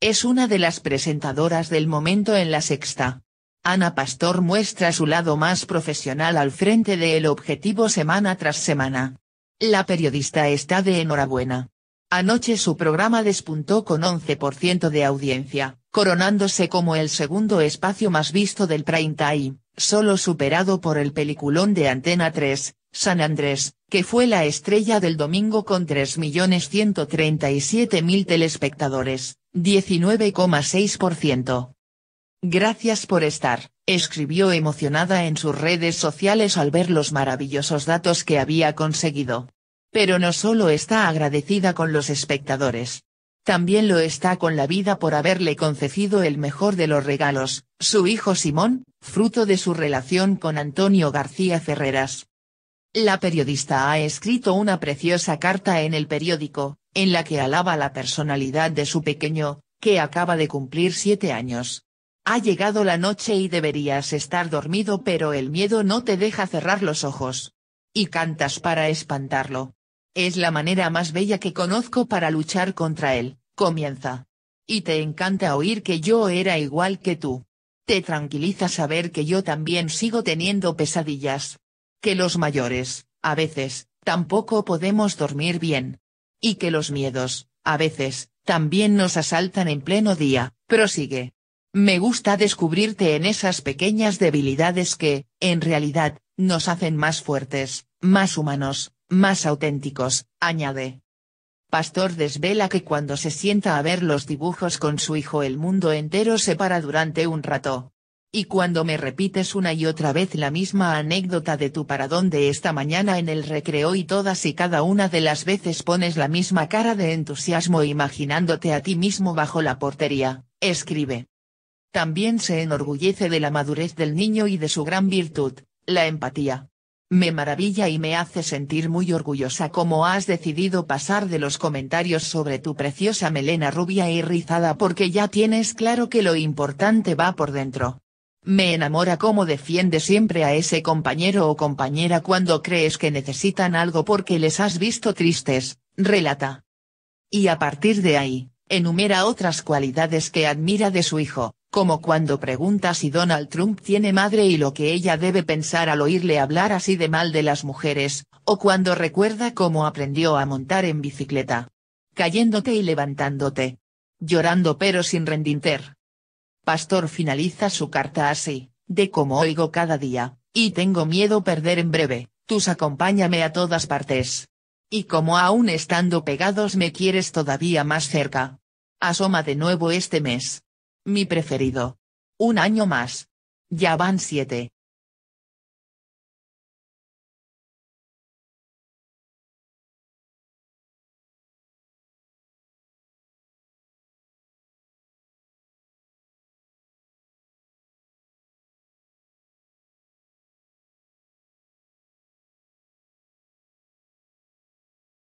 Es una de las presentadoras del momento en La Sexta. Ana Pastor muestra su lado más profesional al frente de El Objetivo semana tras semana. La periodista está de enhorabuena. Anoche su programa despuntó con 11% de audiencia, coronándose como el segundo espacio más visto del prime time, solo superado por el peliculón de Antena 3, San Andrés, que fue la estrella del domingo con 3.137.000 telespectadores, 19,6%. Gracias por estar, escribió emocionada en sus redes sociales al ver los maravillosos datos que había conseguido. Pero no solo está agradecida con los espectadores. También lo está con la vida por haberle concedido el mejor de los regalos, su hijo Simón, fruto de su relación con Antonio García Ferreras. La periodista ha escrito una preciosa carta en el periódico, en la que alaba la personalidad de su pequeño, que acaba de cumplir siete años. Ha llegado la noche y deberías estar dormido pero el miedo no te deja cerrar los ojos. Y cantas para espantarlo. Es la manera más bella que conozco para luchar contra él, comienza. Y te encanta oír que yo era igual que tú. Te tranquiliza saber que yo también sigo teniendo pesadillas. Que los mayores, a veces, tampoco podemos dormir bien y que los miedos, a veces, también nos asaltan en pleno día, prosigue. Me gusta descubrirte en esas pequeñas debilidades que, en realidad, nos hacen más fuertes, más humanos, más auténticos, añade. Pastor desvela que cuando se sienta a ver los dibujos con su hijo el mundo entero se para durante un rato y cuando me repites una y otra vez la misma anécdota de tu paradón de esta mañana en el recreo y todas y cada una de las veces pones la misma cara de entusiasmo imaginándote a ti mismo bajo la portería, escribe. También se enorgullece de la madurez del niño y de su gran virtud, la empatía. Me maravilla y me hace sentir muy orgullosa como has decidido pasar de los comentarios sobre tu preciosa melena rubia y rizada porque ya tienes claro que lo importante va por dentro. Me enamora cómo defiende siempre a ese compañero o compañera cuando crees que necesitan algo porque les has visto tristes, relata. Y a partir de ahí, enumera otras cualidades que admira de su hijo, como cuando pregunta si Donald Trump tiene madre y lo que ella debe pensar al oírle hablar así de mal de las mujeres, o cuando recuerda cómo aprendió a montar en bicicleta. Cayéndote y levantándote. Llorando pero sin rendinter Pastor finaliza su carta así, de como oigo cada día, y tengo miedo perder en breve, tus acompáñame a todas partes. Y como aún estando pegados me quieres todavía más cerca. Asoma de nuevo este mes. Mi preferido. Un año más. Ya van siete.